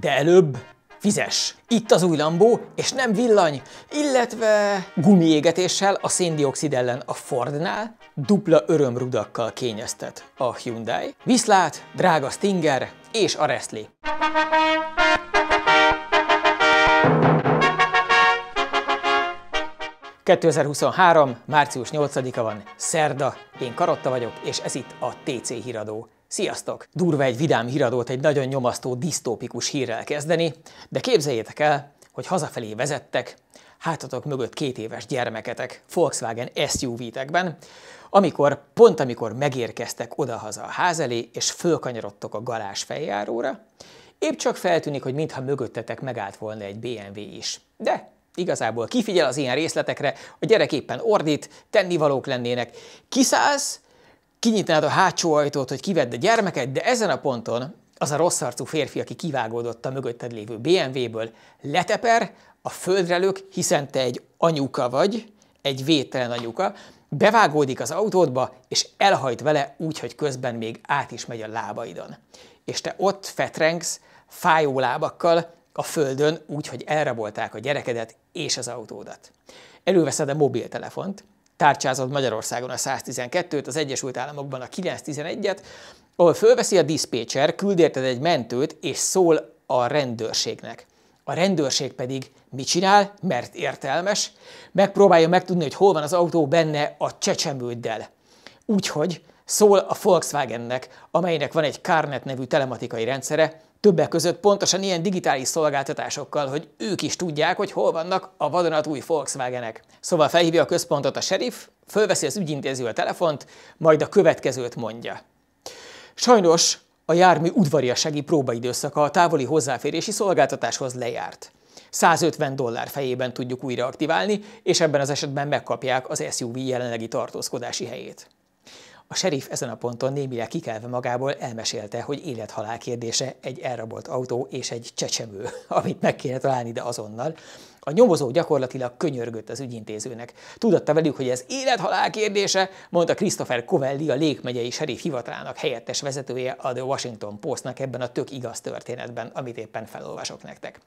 De előbb vizes. Itt az új Lambó, és nem villany, illetve gumiégetéssel a széndiokszid ellen a Fordnál, dupla örömrudakkal kényeztet a Hyundai, viszlát, drága Stinger és a Reszli. ...2023. március 8-a van, szerda, én Karotta vagyok, és ez itt a TC Híradó. Sziasztok! Durva egy vidám híradót egy nagyon nyomasztó, disztópikus hírrel kezdeni, de képzeljétek el, hogy hazafelé vezettek, hátatok mögött két éves gyermeketek Volkswagen SUV-tekben, amikor, pont amikor megérkeztek odahaza a ház elé, és fölkanyarodtok a galás feljáróra, épp csak feltűnik, hogy mintha mögöttetek megállt volna egy BMW is. De igazából kifigyel az ilyen részletekre, a gyerek éppen ordít, tennivalók lennének, kiszállsz, kinyitnád a hátsó ajtót, hogy kivedd a gyermeket, de ezen a ponton az a rossz arcú férfi, aki kivágódott a mögötted lévő BMW-ből, leteper, a földre lök, hiszen te egy anyuka vagy, egy vételen anyuka, bevágódik az autódba, és elhajt vele úgy, hogy közben még át is megy a lábaidon. És te ott fetrengsz, fájó lábakkal a földön úgy, hogy elrabolták a gyerekedet és az autódat. Előveszed a mobiltelefont, tárcsázott Magyarországon a 112-t, az Egyesült Államokban a 911-et, ahol fölveszi a diszpécser, küld érted egy mentőt, és szól a rendőrségnek. A rendőrség pedig mit csinál, mert értelmes, megpróbálja megtudni, hogy hol van az autó benne a csecsemőddel. Úgyhogy szól a Volkswagennek, amelynek van egy Carnet nevű telematikai rendszere, Többek között pontosan ilyen digitális szolgáltatásokkal, hogy ők is tudják, hogy hol vannak a vadonatúj Volkswagenek. Szóval felhívja a központot a serif, fölveszi az ügyintéző a telefont, majd a következőt mondja. Sajnos a jármű udvariassági próbaidőszaka a távoli hozzáférési szolgáltatáshoz lejárt. 150 dollár fejében tudjuk újra aktiválni, és ebben az esetben megkapják az SUV jelenlegi tartózkodási helyét. A serif ezen a ponton némire kikelve magából elmesélte, hogy élethalál kérdése egy elrabolt autó és egy csecsemő, amit meg kéne találni de azonnal. A nyomozó gyakorlatilag könyörgött az ügyintézőnek. Tudatta velük, hogy ez élethalál kérdése, mondta Christopher Covelli, a légmegyei serif hivatalának helyettes vezetője a The Washington Postnak ebben a tök igaz történetben, amit éppen felolvasok nektek.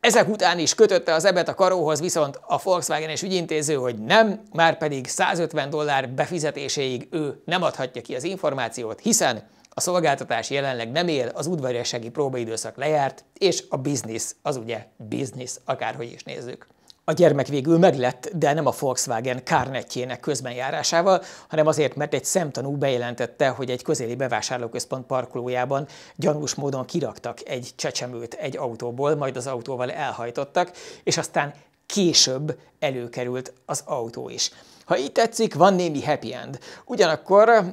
Ezek után is kötötte az ebet a karóhoz, viszont a volkswagen és ügyintéző, hogy nem, már pedig 150 dollár befizetéséig ő nem adhatja ki az információt, hiszen a szolgáltatás jelenleg nem él, az udvariassági próbaidőszak lejárt, és a biznisz az ugye biznisz, akárhogy is nézzük. A gyermek végül meglett, de nem a Volkswagen kárnetjének közbenjárásával, hanem azért, mert egy szemtanú bejelentette, hogy egy közéli bevásárlóközpont parkolójában gyanús módon kiraktak egy csecsemőt egy autóból, majd az autóval elhajtottak, és aztán később előkerült az autó is. Ha így tetszik, van némi happy end. Ugyanakkor mm,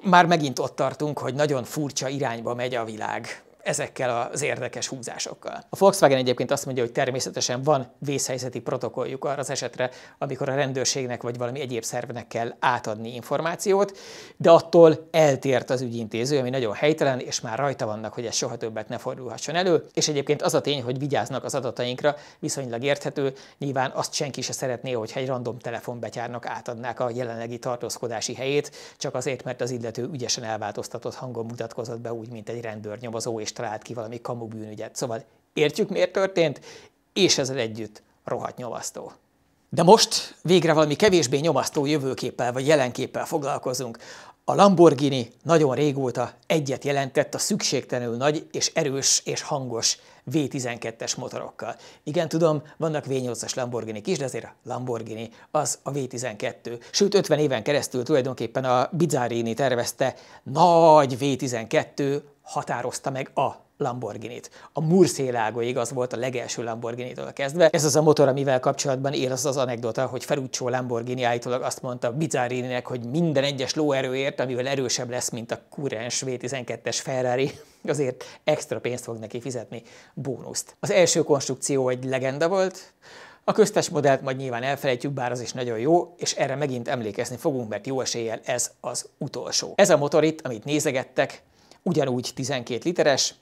már megint ott tartunk, hogy nagyon furcsa irányba megy a világ ezekkel az érdekes húzásokkal. A Volkswagen egyébként azt mondja, hogy természetesen van vészhelyzeti protokolljuk arra az esetre, amikor a rendőrségnek vagy valami egyéb szervnek kell átadni információt, de attól eltért az ügyintéző, ami nagyon helytelen, és már rajta vannak, hogy ez soha többet ne fordulhasson elő. És egyébként az a tény, hogy vigyáznak az adatainkra, viszonylag érthető, nyilván azt senki se szeretné, hogyha egy random telefonbetyárnak átadnák a jelenlegi tartózkodási helyét, csak azért, mert az illető ügyesen elváltoztatott hangon mutatkozott be, úgy, mint egy rendőrnyomozó és talált ki valami kamu bűnügyet. Szóval értjük, miért történt, és ezzel együtt rohadt nyomasztó. De most végre valami kevésbé nyomasztó jövőképpel vagy jelenképpel foglalkozunk. A Lamborghini nagyon régóta egyet jelentett a szükségtelenül nagy és erős és hangos V12-es motorokkal. Igen, tudom, vannak V8-as Lamborghini is, de azért a Lamborghini az a V12. Sőt, 50 éven keresztül tulajdonképpen a Bizzarini tervezte nagy V12 határozta meg a Lamborghinit. A Murcielago az volt a legelső Lamborghinitől kezdve. Ez az a motor, amivel kapcsolatban él az az anekdota, hogy Ferruccio Lamborghini állítólag azt mondta Bizzarini-nek, hogy minden egyes lóerőért, amivel erősebb lesz, mint a kurens V12-es Ferrari, azért extra pénzt fog neki fizetni, bónuszt. Az első konstrukció egy legenda volt, a köztes modellt majd nyilván elfelejtjük, bár az is nagyon jó, és erre megint emlékezni fogunk, mert jó eséllyel ez az utolsó. Ez a motor itt, amit nézegettek, ugyanúgy 12 literes,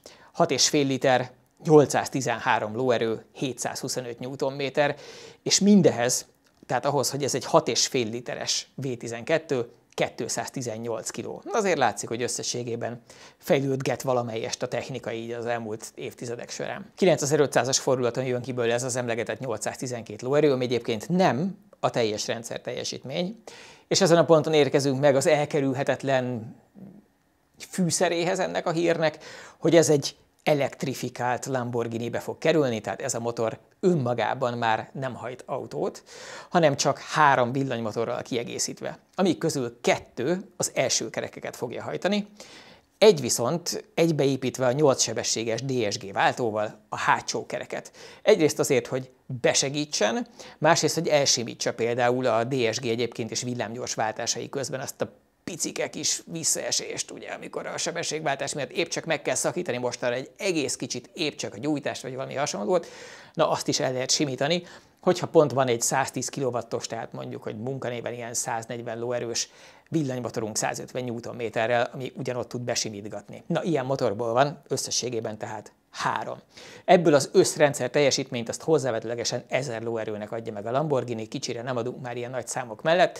6,5 liter, 813 lóerő, 725 Nm, és mindehez, tehát ahhoz, hogy ez egy 6,5 literes V12, 218 kg. Azért látszik, hogy összességében fejlődget valamelyest a technika így az elmúlt évtizedek során. 9500-as fordulaton jön ki ez az emlegetett 812 lóerő, ami egyébként nem a teljes rendszer teljesítmény, és ezen a ponton érkezünk meg az elkerülhetetlen fűszeréhez ennek a hírnek, hogy ez egy elektrifikált Lamborghini-be fog kerülni, tehát ez a motor önmagában már nem hajt autót, hanem csak három villanymotorral kiegészítve, amik közül kettő az első kerekeket fogja hajtani, egy viszont egybeépítve a 8 sebességes DSG váltóval a hátsó kereket. Egyrészt azért, hogy besegítsen, másrészt, hogy elsimítsa például a DSG egyébként is villámgyors váltásai közben azt a picike kis visszaesést, ugye, amikor a sebességváltás miatt épp csak meg kell szakítani mostanra egy egész kicsit épp csak a gyújtást, vagy valami hasonlót, na azt is el lehet simítani, hogyha pont van egy 110 kw tehát mondjuk, hogy munkanéven ilyen 140 lóerős villanymotorunk 150 Nm-rel, ami ugyanott tud besimítgatni. Na, ilyen motorból van összességében tehát 3. Ebből az összrendszer teljesítményt azt hozzávetőlegesen 1000 lóerőnek adja meg a Lamborghini, kicsire nem adunk már ilyen nagy számok mellett,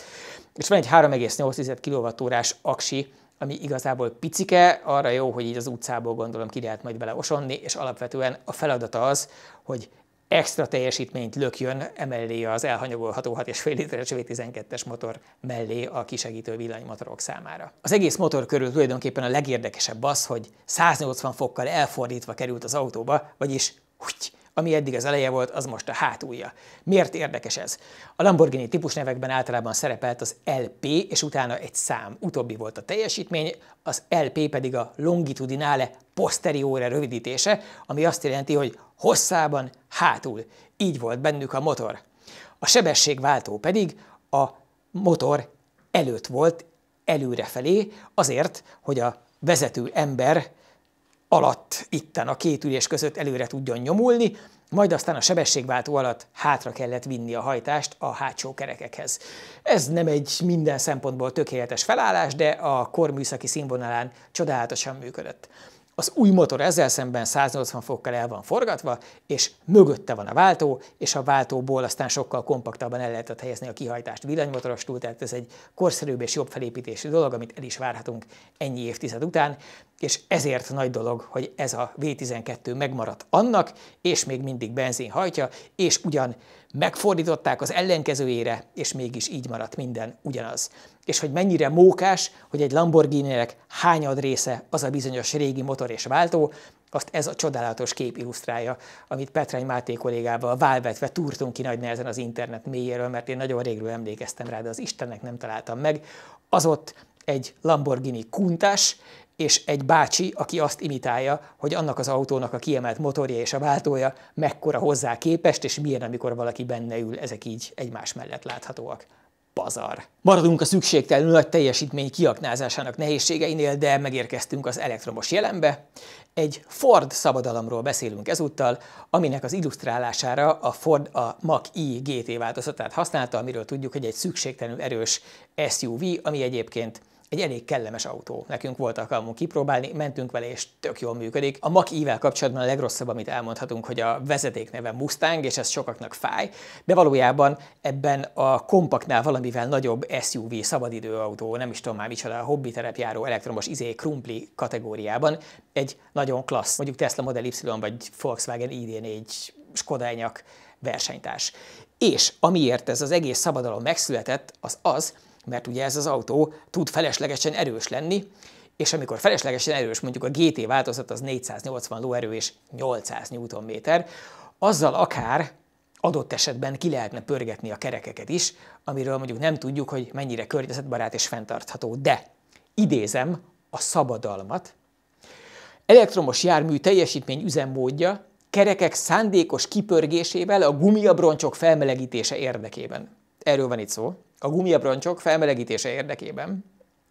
és van egy 3,8 kWh aksi, ami igazából picike, arra jó, hogy így az utcából gondolom ki lehet majd bele osonni, és alapvetően a feladata az, hogy extra teljesítményt lökjön emellé az elhanyagolható 6,5 literes V12-es motor mellé a kisegítő villanymotorok számára. Az egész motor körül tulajdonképpen a legérdekesebb az, hogy 180 fokkal elfordítva került az autóba, vagyis úgy, ami eddig az eleje volt, az most a hátulja. Miért érdekes ez? A Lamborghini típusnevekben általában szerepelt az LP, és utána egy szám. Utóbbi volt a teljesítmény, az LP pedig a longitudinale posteriore rövidítése, ami azt jelenti, hogy hosszában hátul. Így volt bennük a motor. A sebességváltó pedig a motor előtt volt, előrefelé, azért, hogy a vezető ember alatt itten a két ülés között előre tudjon nyomulni, majd aztán a sebességváltó alatt hátra kellett vinni a hajtást a hátsó kerekekhez. Ez nem egy minden szempontból tökéletes felállás, de a korműszaki színvonalán csodálatosan működött. Az új motor ezzel szemben 180 fokkal el van forgatva, és mögötte van a váltó, és a váltóból aztán sokkal kompaktabban el lehetett helyezni a kihajtást villanymotorostul, tehát ez egy korszerűbb és jobb felépítésű dolog, amit el is várhatunk ennyi évtized után, és ezért nagy dolog, hogy ez a V12 megmaradt annak, és még mindig benzin hajtja, és ugyan megfordították az ellenkezőjére, és mégis így maradt minden ugyanaz. És hogy mennyire mókás, hogy egy Lamborghini-nek hányad része az a bizonyos régi motor és váltó, azt ez a csodálatos kép illusztrálja, amit Petrány Máté kollégával válvetve túrtunk ki nagy nehezen az internet mélyéről, mert én nagyon régről emlékeztem rá, de az Istennek nem találtam meg. Az ott egy Lamborghini kuntás, és egy bácsi, aki azt imitálja, hogy annak az autónak a kiemelt motorja és a váltója mekkora hozzá képest, és milyen, amikor valaki benne ül, ezek így egymás mellett láthatóak pazar. Maradunk a szükségtelenül nagy teljesítmény kiaknázásának nehézségeinél, de megérkeztünk az elektromos jelenbe. Egy Ford szabadalomról beszélünk ezúttal, aminek az illusztrálására a Ford a i e GT változatát használta, amiről tudjuk, hogy egy szükségtelenül erős SUV, ami egyébként egy elég kellemes autó. Nekünk volt alkalmunk kipróbálni, mentünk vele, és tök jól működik. A mach -E kapcsolatban a legrosszabb, amit elmondhatunk, hogy a vezeték neve Mustang, és ez sokaknak fáj, de valójában ebben a kompaknál valamivel nagyobb SUV, szabadidőautó, nem is tudom már micsoda, a hobbi terepjáró elektromos izé krumpli kategóriában egy nagyon klassz, mondjuk Tesla Model Y vagy Volkswagen ID4 Skoda versenytárs. És amiért ez az egész szabadalom megszületett, az az, mert ugye ez az autó tud feleslegesen erős lenni, és amikor feleslegesen erős, mondjuk a GT változat az 480 lóerő és 800 Nm, azzal akár adott esetben ki lehetne pörgetni a kerekeket is, amiről mondjuk nem tudjuk, hogy mennyire környezetbarát és fenntartható. De idézem a szabadalmat. Elektromos jármű teljesítmény üzemmódja kerekek szándékos kipörgésével a gumiabroncsok felmelegítése érdekében. Erről van itt szó a gumiabroncsok felmelegítése érdekében,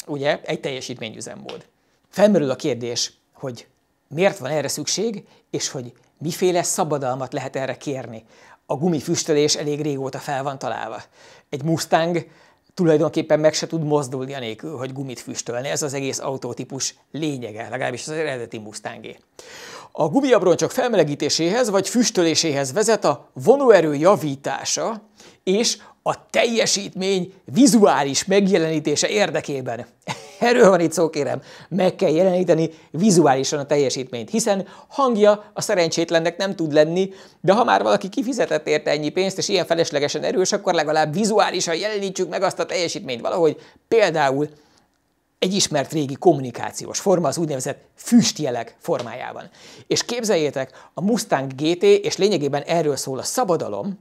ugye, egy teljesítményüzem volt. Felmerül a kérdés, hogy miért van erre szükség, és hogy miféle szabadalmat lehet erre kérni. A gumifüstölés elég régóta fel van találva. Egy Mustang tulajdonképpen meg se tud mozdulni anélkül, hogy gumit füstölni. Ez az egész autótípus lényege, legalábbis az eredeti Mustangé. A gumiabroncsok felmelegítéséhez vagy füstöléséhez vezet a vonóerő javítása és a teljesítmény vizuális megjelenítése érdekében. Erről van itt szó, kérem. Meg kell jeleníteni vizuálisan a teljesítményt, hiszen hangja a szerencsétlennek nem tud lenni, de ha már valaki kifizetett érte ennyi pénzt, és ilyen feleslegesen erős, akkor legalább vizuálisan jelenítsük meg azt a teljesítményt valahogy, például egy ismert régi kommunikációs forma, az úgynevezett füstjelek formájában. És képzeljétek, a Mustang GT, és lényegében erről szól a szabadalom,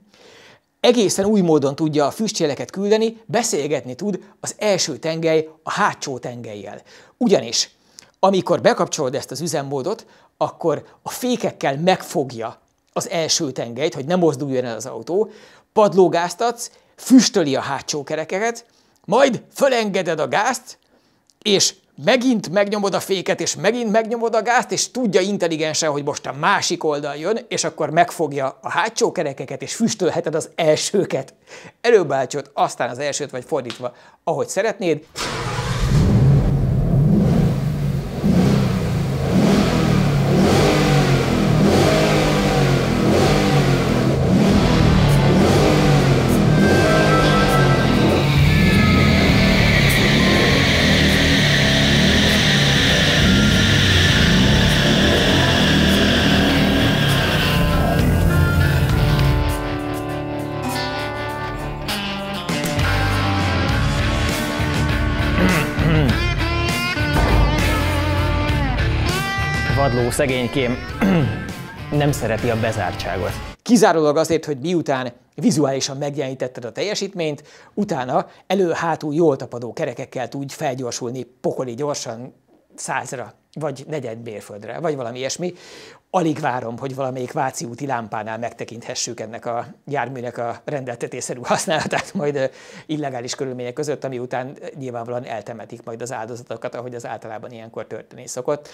egészen új módon tudja a füstjeleket küldeni, beszélgetni tud az első tengely a hátsó tengelyjel. Ugyanis, amikor bekapcsolod ezt az üzemmódot, akkor a fékekkel megfogja az első tengelyt, hogy ne mozduljon el az autó, padlógáztatsz, füstöli a hátsó kerekeket, majd fölengeded a gázt, és megint megnyomod a féket, és megint megnyomod a gázt, és tudja intelligensen, hogy most a másik oldal jön, és akkor megfogja a hátsó kerekeket, és füstölheted az elsőket. Előbb átsod, aztán az elsőt, vagy fordítva, ahogy szeretnéd. vádló szegénykém nem szereti a bezártságot. Kizárólag azért, hogy miután vizuálisan megjelenítetted a teljesítményt, utána elő-hátul jól tapadó kerekekkel tudj felgyorsulni pokoli gyorsan százra, vagy negyed mérföldre, vagy valami ilyesmi. Alig várom, hogy valamelyik Váci úti lámpánál megtekinthessük ennek a járműnek a rendeltetésszerű használatát majd illegális körülmények között, ami után nyilvánvalóan eltemetik majd az áldozatokat, ahogy az általában ilyenkor történni szokott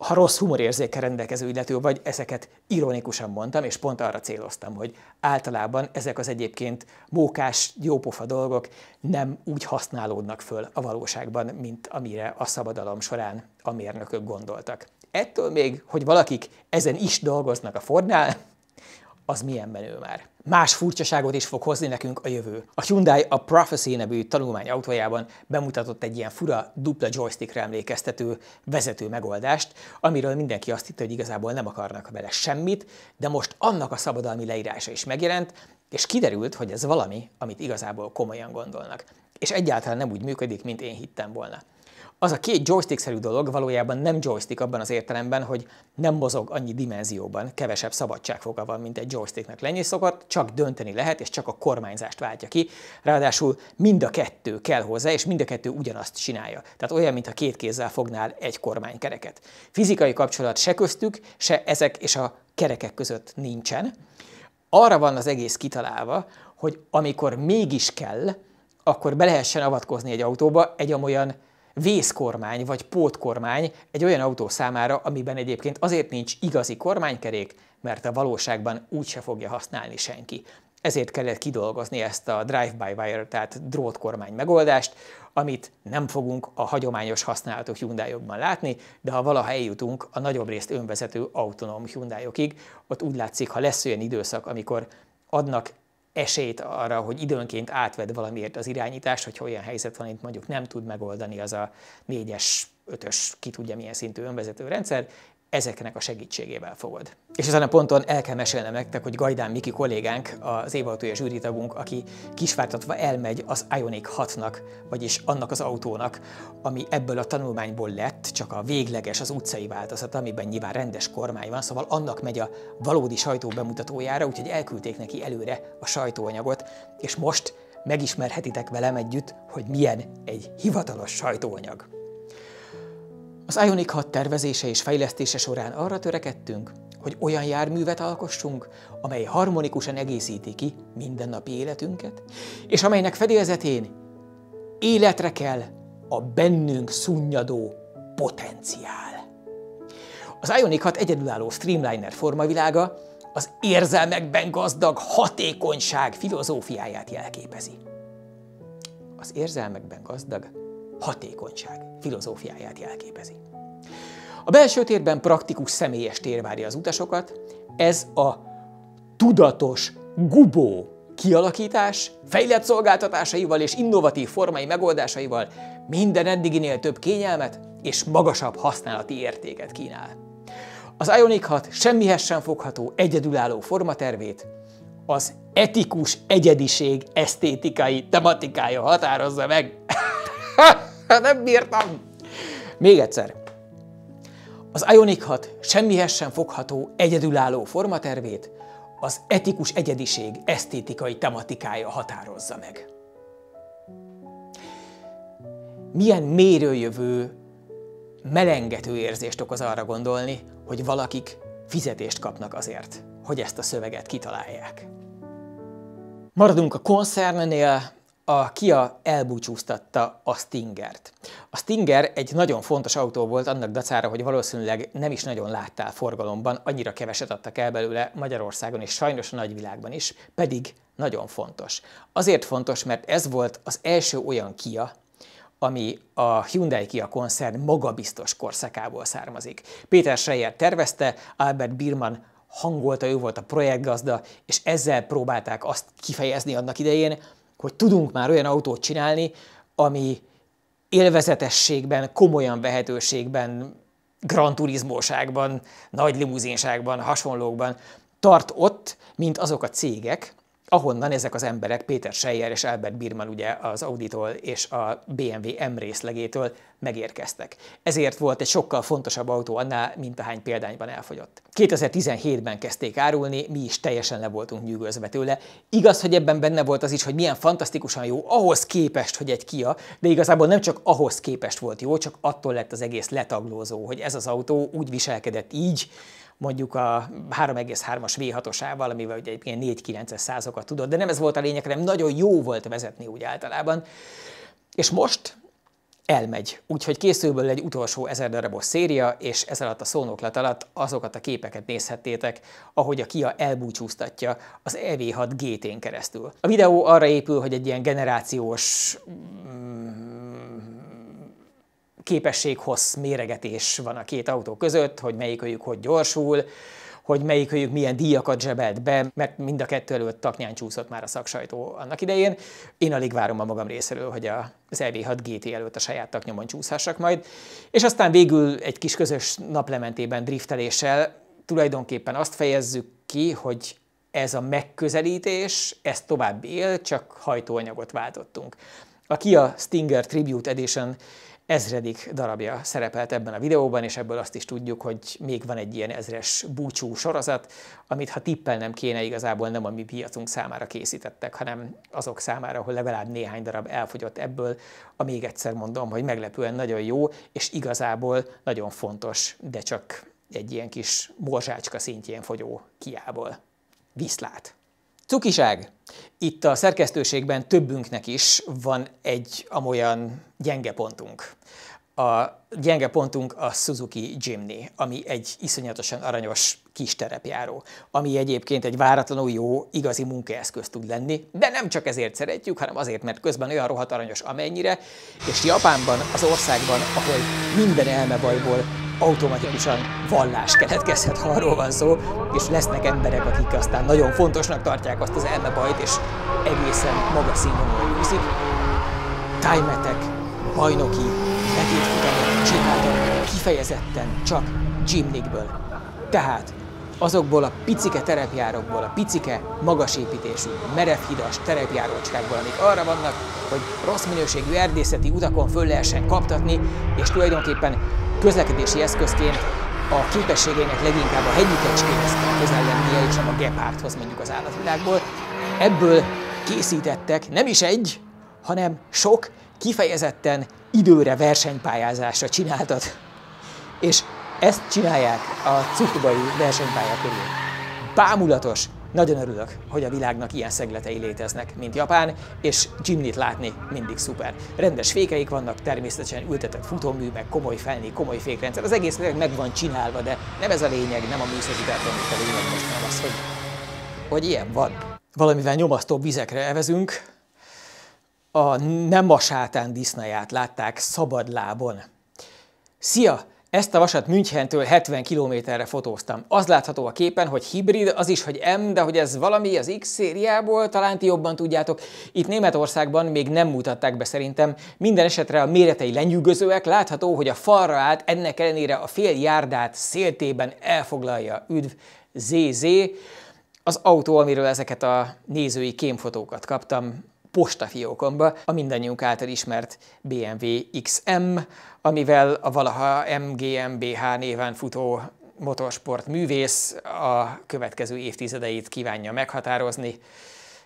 ha rossz humorérzéke rendelkező illető vagy, ezeket ironikusan mondtam, és pont arra céloztam, hogy általában ezek az egyébként mókás, jópofa dolgok nem úgy használódnak föl a valóságban, mint amire a szabadalom során a mérnökök gondoltak. Ettől még, hogy valakik ezen is dolgoznak a Fordnál, az milyen menő már. Más furcsaságot is fog hozni nekünk a jövő. A Hyundai a Prophecy nevű tanulmány autójában bemutatott egy ilyen fura, dupla joystickre emlékeztető vezető megoldást, amiről mindenki azt hitte, hogy igazából nem akarnak vele semmit, de most annak a szabadalmi leírása is megjelent, és kiderült, hogy ez valami, amit igazából komolyan gondolnak. És egyáltalán nem úgy működik, mint én hittem volna az a két joystick-szerű dolog valójában nem joystick abban az értelemben, hogy nem mozog annyi dimenzióban, kevesebb szabadságfoga van, mint egy joysticknek lenni szokott, csak dönteni lehet, és csak a kormányzást váltja ki. Ráadásul mind a kettő kell hozzá, és mind a kettő ugyanazt csinálja. Tehát olyan, mintha két kézzel fognál egy kormánykereket. Fizikai kapcsolat se köztük, se ezek és a kerekek között nincsen. Arra van az egész kitalálva, hogy amikor mégis kell, akkor be lehessen avatkozni egy autóba egy olyan vészkormány vagy pótkormány egy olyan autó számára, amiben egyébként azért nincs igazi kormánykerék, mert a valóságban úgyse fogja használni senki. Ezért kellett kidolgozni ezt a drive-by-wire, tehát drótkormány megoldást, amit nem fogunk a hagyományos használatok hyundai látni, de ha valaha eljutunk a nagyobb részt önvezető autonóm hyundai ott úgy látszik, ha lesz olyan időszak, amikor adnak esélyt arra, hogy időnként átved valamiért az irányítást, hogyha olyan helyzet van, amit mondjuk nem tud megoldani az a négyes, ötös, ki tudja milyen szintű önvezető rendszer, ezeknek a segítségével fogod. És ezen a ponton el kell mesélnem nektek, hogy Gajdán Miki kollégánk, az évaltója tagunk, aki kisvártatva elmegy az Ionic 6-nak, vagyis annak az autónak, ami ebből a tanulmányból lett, csak a végleges, az utcai változat, amiben nyilván rendes kormány van, szóval annak megy a valódi sajtó bemutatójára, úgyhogy elküldték neki előre a sajtóanyagot, és most megismerhetitek velem együtt, hogy milyen egy hivatalos sajtóanyag. Az Ionic 6 tervezése és fejlesztése során arra törekedtünk, hogy olyan járművet alkossunk, amely harmonikusan egészíti ki mindennapi életünket, és amelynek fedélzetén életre kell a bennünk szunnyadó potenciál. Az Ionic 6 egyedülálló streamliner formavilága az érzelmekben gazdag hatékonyság filozófiáját jelképezi. Az érzelmekben gazdag hatékonyság filozófiáját jelképezi. A belső térben praktikus személyes tér várja az utasokat, ez a tudatos gubó kialakítás, fejlett szolgáltatásaival és innovatív formai megoldásaival minden eddiginél több kényelmet és magasabb használati értéket kínál. Az Ionic 6 semmihez sem fogható egyedülálló formatervét az etikus egyediség esztétikai tematikája határozza meg. nem bírtam. Még egyszer. Az Ionic 6 semmihez sem fogható egyedülálló formatervét az etikus egyediség esztétikai tematikája határozza meg. Milyen mérőjövő, melengető érzést okoz arra gondolni, hogy valakik fizetést kapnak azért, hogy ezt a szöveget kitalálják. Maradunk a koncernnél, a Kia elbúcsúztatta a Stingert. A Stinger egy nagyon fontos autó volt annak dacára, hogy valószínűleg nem is nagyon láttál forgalomban, annyira keveset adtak el belőle Magyarországon és sajnos a nagyvilágban is, pedig nagyon fontos. Azért fontos, mert ez volt az első olyan Kia, ami a Hyundai Kia koncern magabiztos korszakából származik. Péter Schreier tervezte, Albert Birman hangolta, ő volt a projektgazda, és ezzel próbálták azt kifejezni annak idején, hogy tudunk már olyan autót csinálni, ami élvezetességben, komolyan vehetőségben, grand turizmóságban, nagy limuzinságban, hasonlókban tart ott, mint azok a cégek, ahonnan ezek az emberek, Péter Seyer és Albert Birman ugye az Auditól és a BMW M részlegétől megérkeztek. Ezért volt egy sokkal fontosabb autó annál, mint ahány példányban elfogyott. 2017-ben kezdték árulni, mi is teljesen le voltunk nyűgözve tőle. Igaz, hogy ebben benne volt az is, hogy milyen fantasztikusan jó ahhoz képest, hogy egy Kia, de igazából nem csak ahhoz képest volt jó, csak attól lett az egész letaglózó, hogy ez az autó úgy viselkedett így, mondjuk a 3,3-as V6-osával, amivel ugye egy 4,9-es százokat tudott, de nem ez volt a lényeg, hanem nagyon jó volt vezetni úgy általában. És most elmegy. Úgyhogy készülből egy utolsó ezer darabos széria, és ez alatt a szónoklat alatt azokat a képeket nézhettétek, ahogy a Kia elbúcsúztatja az EV6 GT-n keresztül. A videó arra épül, hogy egy ilyen generációs mm, képességhossz méregetés van a két autó között, hogy melyikőjük hogy gyorsul, hogy melyikőjük milyen díjakat zsebelt be, mert mind a kettő előtt taknyán csúszott már a szaksajtó annak idején. Én alig várom a magam részéről, hogy az EV6 GT előtt a saját taknyomon csúszhassak majd. És aztán végül egy kis közös naplementében drifteléssel tulajdonképpen azt fejezzük ki, hogy ez a megközelítés, ez tovább él, csak hajtóanyagot váltottunk. A Kia Stinger Tribute Edition ezredik darabja szerepelt ebben a videóban, és ebből azt is tudjuk, hogy még van egy ilyen ezres búcsú sorozat, amit ha tippelnem kéne, igazából nem a mi piacunk számára készítettek, hanem azok számára, ahol legalább néhány darab elfogyott ebből, a még egyszer mondom, hogy meglepően nagyon jó, és igazából nagyon fontos, de csak egy ilyen kis morzsácska szintjén fogyó kiából. Viszlát! Cukiság! Itt a szerkesztőségben többünknek is van egy amolyan gyenge pontunk a gyenge pontunk a Suzuki Jimny, ami egy iszonyatosan aranyos kis terepjáró, ami egyébként egy váratlanul jó, igazi munkaeszköz tud lenni, de nem csak ezért szeretjük, hanem azért, mert közben olyan rohadt aranyos amennyire, és Japánban, az országban, ahol minden elmebajból automatikusan vallás keletkezhet, ha arról van szó, és lesznek emberek, akik aztán nagyon fontosnak tartják azt az elmebajt, és egészen magas színvonalon űzik. Tájmetek, bajnoki, Betét futamot csináltak kifejezetten csak gymnikből. Tehát azokból a picike terepjárokból, a picike magasépítésű merevhidas terepjárócskákból, amik arra vannak, hogy rossz minőségű erdészeti utakon föl lehessen kaptatni, és tulajdonképpen közlekedési eszközként a képességének leginkább a hegyi kecskéhez közel lennie, és nem a gepárthoz mondjuk az állatvilágból. Ebből készítettek nem is egy, hanem sok kifejezetten időre versenypályázásra csináltat, És ezt csinálják a cukubai versenypálya körül. Bámulatos! Nagyon örülök, hogy a világnak ilyen szegletei léteznek, mint Japán, és Jimnit látni mindig szuper. Rendes fékeik vannak, természetesen ültetett futómű, meg komoly felni, komoly fékrendszer. Az egész meg van csinálva, de nem ez a lényeg, nem a műszaki termékkel a lényeg most, már az, hogy, hogy ilyen van. Valamivel nyomasztóbb vizekre evezünk, a nem a sátán disznaját látták szabadlábon. Szia! Ezt a vasat Münchentől 70 kilométerre fotóztam. Az látható a képen, hogy hibrid, az is, hogy M, de hogy ez valami az X szériából, talán ti jobban tudjátok. Itt Németországban még nem mutatták be szerintem. Minden esetre a méretei lenyűgözőek, látható, hogy a falra állt, ennek ellenére a fél járdát széltében elfoglalja. Üdv ZZ! Az autó, amiről ezeket a nézői kémfotókat kaptam, postafiókomba a mindannyiunk által ismert BMW XM, amivel a valaha MGMBH néven futó motorsport művész a következő évtizedeit kívánja meghatározni.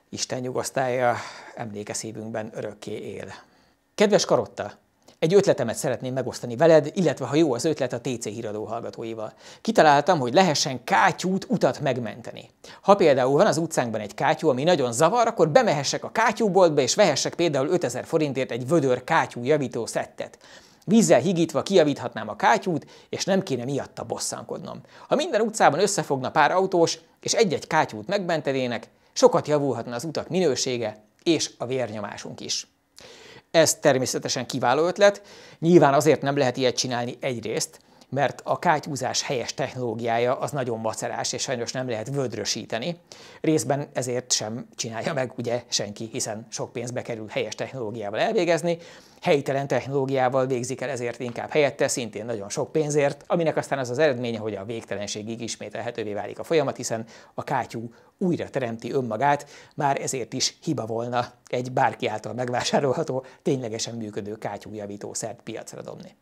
Isten nyugosztálya szívünkben örökké él. Kedves Karotta! Egy ötletemet szeretném megosztani veled, illetve ha jó az ötlet a TC híradó hallgatóival. Kitaláltam, hogy lehessen kátyút utat megmenteni. Ha például van az utcánkban egy kátyú, ami nagyon zavar, akkor bemehessek a kátyúboltba és vehessek például 5000 forintért egy vödör kátyú javító szettet. Vízzel higítva kijavíthatnám a kátyút, és nem kéne miatta bosszankodnom. Ha minden utcában összefogna pár autós, és egy-egy kátyút megmentenének, sokat javulhatna az utak minősége és a vérnyomásunk is. Ez természetesen kiváló ötlet, nyilván azért nem lehet ilyet csinálni egyrészt, mert a kátyúzás helyes technológiája az nagyon macerás, és sajnos nem lehet vödrösíteni. Részben ezért sem csinálja meg ugye senki, hiszen sok pénzbe kerül helyes technológiával elvégezni, helytelen technológiával végzik el, ezért inkább helyette szintén nagyon sok pénzért, aminek aztán az az eredménye, hogy a végtelenségig ismételhetővé válik a folyamat, hiszen a kátyú újra teremti önmagát, már ezért is hiba volna egy bárki által megvásárolható, ténylegesen működő kátyújavító szert piacra dobni.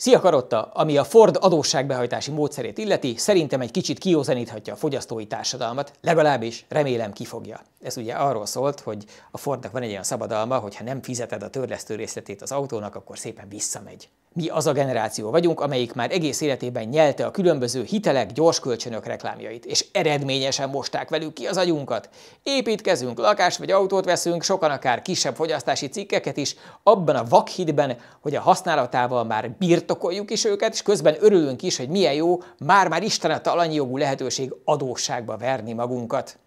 Szia Karotta, ami a Ford adósságbehajtási módszerét illeti, szerintem egy kicsit kiózeníthatja a fogyasztói társadalmat, legalábbis remélem kifogja. Ez ugye arról szólt, hogy a Fordnak van egy olyan szabadalma, hogy ha nem fizeted a törlesztő részletét az autónak, akkor szépen visszamegy. Mi az a generáció vagyunk, amelyik már egész életében nyelte a különböző hitelek, gyorskölcsönök reklámjait, és eredményesen mosták velük ki az agyunkat. Építkezünk, lakást vagy autót veszünk, sokan akár kisebb fogyasztási cikkeket is, abban a vakhitben, hogy a használatával már birtokoljuk is őket, és közben örülünk is, hogy milyen jó, már-már Isten a talanyi jogú lehetőség adósságba verni magunkat.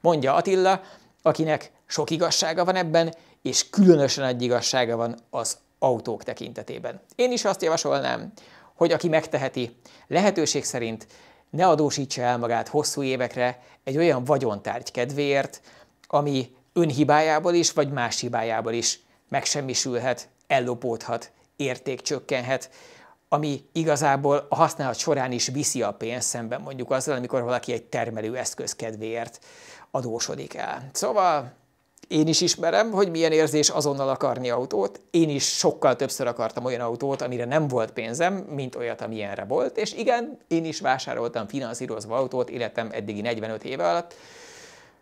Mondja Attila, akinek sok igazsága van ebben, és különösen nagy igazsága van az autók tekintetében. Én is azt javasolnám, hogy aki megteheti, lehetőség szerint ne adósítsa el magát hosszú évekre egy olyan vagyontárgy kedvéért, ami önhibájából is, vagy más hibájából is megsemmisülhet, ellopódhat, értékcsökkenhet, ami igazából a használat során is viszi a pénz szemben mondjuk azzal, amikor valaki egy termelőeszköz kedvéért adósodik el. Szóval én is ismerem, hogy milyen érzés azonnal akarni autót. Én is sokkal többször akartam olyan autót, amire nem volt pénzem, mint olyat, amilyenre volt. És igen, én is vásároltam finanszírozva autót életem eddigi 45 éve alatt.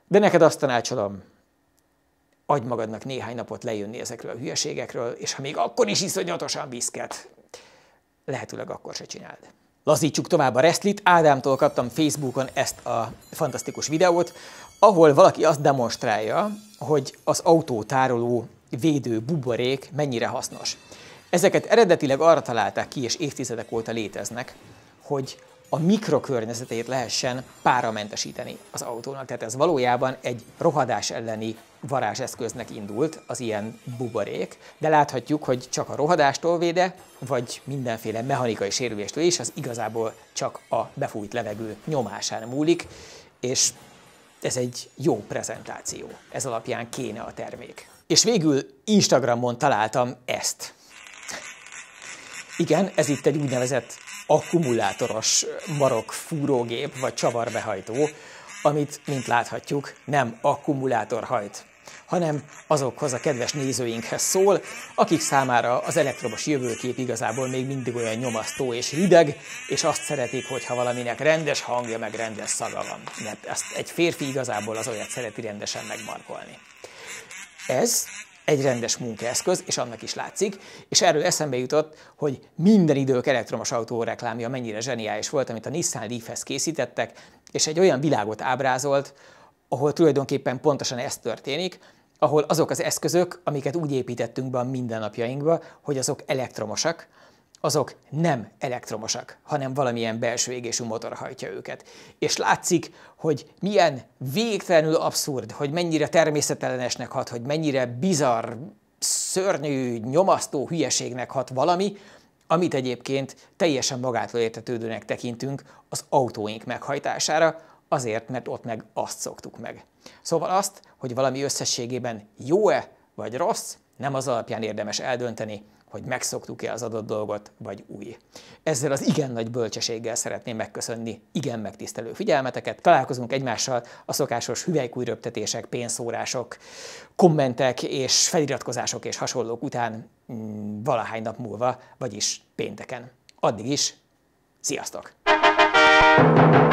De neked azt tanácsolom, adj magadnak néhány napot lejönni ezekről a hülyeségekről, és ha még akkor is iszonyatosan viszket, lehetőleg akkor se csináld. Lazítsuk tovább a reszlit, Ádámtól kaptam Facebookon ezt a fantasztikus videót, ahol valaki azt demonstrálja, hogy az autótároló védő buborék mennyire hasznos. Ezeket eredetileg arra találták ki, és évtizedek óta léteznek, hogy a mikrokörnyezetét lehessen páramentesíteni az autónak. Tehát ez valójában egy rohadás elleni varázseszköznek indult az ilyen buborék, de láthatjuk, hogy csak a rohadástól véde, vagy mindenféle mechanikai sérüléstől is, az igazából csak a befújt levegő nyomásán múlik, és ez egy jó prezentáció. Ez alapján kéne a termék. És végül Instagramon találtam ezt. Igen, ez itt egy úgynevezett akkumulátoros marok fúrógép vagy csavarbehajtó, amit, mint láthatjuk, nem akkumulátor hajt, hanem azokhoz a kedves nézőinkhez szól, akik számára az elektromos jövőkép igazából még mindig olyan nyomasztó és hideg, és azt szeretik, hogyha valaminek rendes hangja meg rendes szaga van. Mert ezt egy férfi igazából az olyat szereti rendesen megmarkolni. Ez egy rendes munkaeszköz, és annak is látszik, és erről eszembe jutott, hogy minden idők elektromos autó reklámja mennyire zseniális volt, amit a Nissan Leafhez készítettek, és egy olyan világot ábrázolt, ahol tulajdonképpen pontosan ez történik, ahol azok az eszközök, amiket úgy építettünk be a mindennapjainkba, hogy azok elektromosak, azok nem elektromosak, hanem valamilyen belső égésű motor hajtja őket. És látszik, hogy milyen végtelenül abszurd, hogy mennyire természetellenesnek hat, hogy mennyire bizarr, szörnyű, nyomasztó hülyeségnek hat valami, amit egyébként teljesen magától értetődőnek tekintünk az autóink meghajtására, azért, mert ott meg azt szoktuk meg. Szóval azt, hogy valami összességében jó-e vagy rossz, nem az alapján érdemes eldönteni, hogy megszoktuk-e az adott dolgot, vagy új. Ezzel az igen nagy bölcsességgel szeretném megköszönni igen megtisztelő figyelmeteket. Találkozunk egymással a szokásos hüvelykújröptetések, pénzszórások, kommentek és feliratkozások és hasonlók után mm, valahány nap múlva, vagyis pénteken. Addig is, sziasztok! thank you